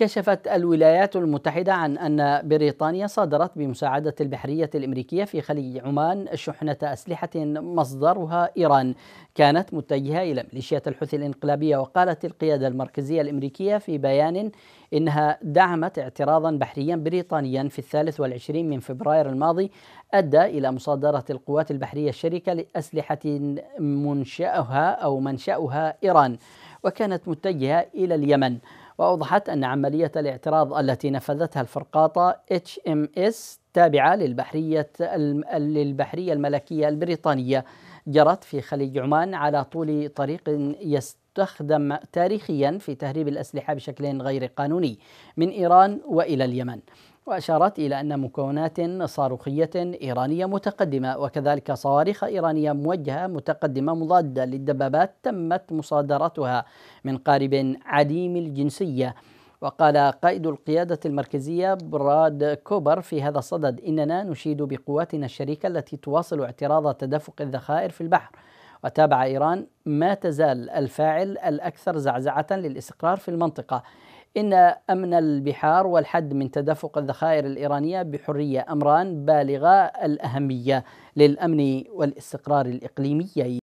كشفت الولايات المتحدة عن أن بريطانيا صادرت بمساعدة البحرية الأمريكية في خليج عمان شحنة أسلحة مصدرها إيران كانت متجهة إلى ميليشيات الحوثي الإنقلابية وقالت القيادة المركزية الأمريكية في بيان إنها دعمت اعتراضا بحريا بريطانيا في الثالث والعشرين من فبراير الماضي أدى إلى مصادرة القوات البحرية الشركة لأسلحة منشأها أو منشأها إيران وكانت متجهة إلى اليمن وأوضحت أن عملية الاعتراض التي نفذتها الفرقاطة HMS تابعة للبحرية للبحرية الملكية البريطانية جرت في خليج عمان على طول طريق يستخدم تاريخيا في تهريب الأسلحة بشكل غير قانوني من إيران وإلى اليمن وأشارت إلى أن مكونات صاروخية إيرانية متقدمة وكذلك صواريخ إيرانية موجهة متقدمة مضادة للدبابات تمت مصادرتها من قارب عديم الجنسية وقال قائد القيادة المركزية براد كوبر في هذا الصدد إننا نشيد بقواتنا الشريكة التي تواصل اعتراض تدفق الذخائر في البحر وتابع إيران ما تزال الفاعل الأكثر زعزعة للاستقرار في المنطقة إن أمن البحار والحد من تدفق الذخائر الإيرانية بحرية أمران بالغا الأهمية للأمن والاستقرار الإقليمي